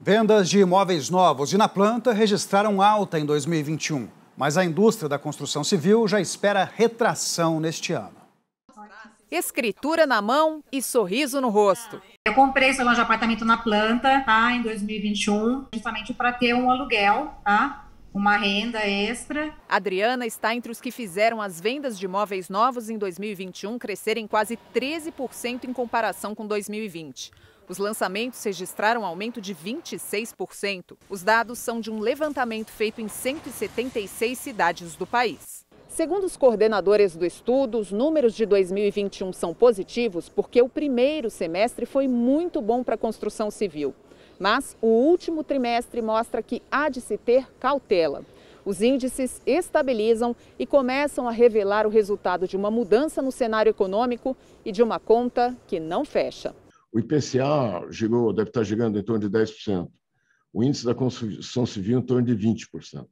Vendas de imóveis novos e na planta registraram alta em 2021, mas a indústria da construção civil já espera retração neste ano. Escritura na mão e sorriso no rosto. Eu comprei esse de apartamento na planta, tá, em 2021, justamente para ter um aluguel, tá? uma renda extra. Adriana está entre os que fizeram as vendas de imóveis novos em 2021 crescerem quase 13% em comparação com 2020. Os lançamentos registraram aumento de 26%. Os dados são de um levantamento feito em 176 cidades do país. Segundo os coordenadores do estudo, os números de 2021 são positivos porque o primeiro semestre foi muito bom para a construção civil. Mas o último trimestre mostra que há de se ter cautela. Os índices estabilizam e começam a revelar o resultado de uma mudança no cenário econômico e de uma conta que não fecha. O IPCA chegou, deve estar chegando em torno de 10%. O índice da construção civil em torno de 20%.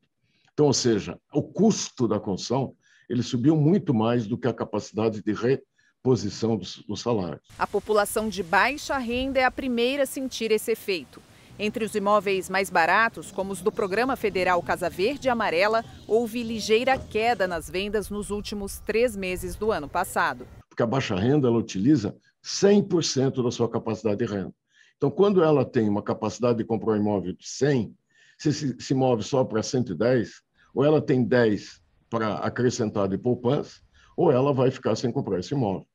Então, ou seja, o custo da construção ele subiu muito mais do que a capacidade de reposição dos, dos salários. A população de baixa renda é a primeira a sentir esse efeito. Entre os imóveis mais baratos, como os do Programa Federal Casa Verde e Amarela, houve ligeira queda nas vendas nos últimos três meses do ano passado porque a baixa renda ela utiliza 100% da sua capacidade de renda. Então, quando ela tem uma capacidade de comprar um imóvel de 100, se, se, se move só para 110, ou ela tem 10 para acrescentar de poupança, ou ela vai ficar sem comprar esse imóvel.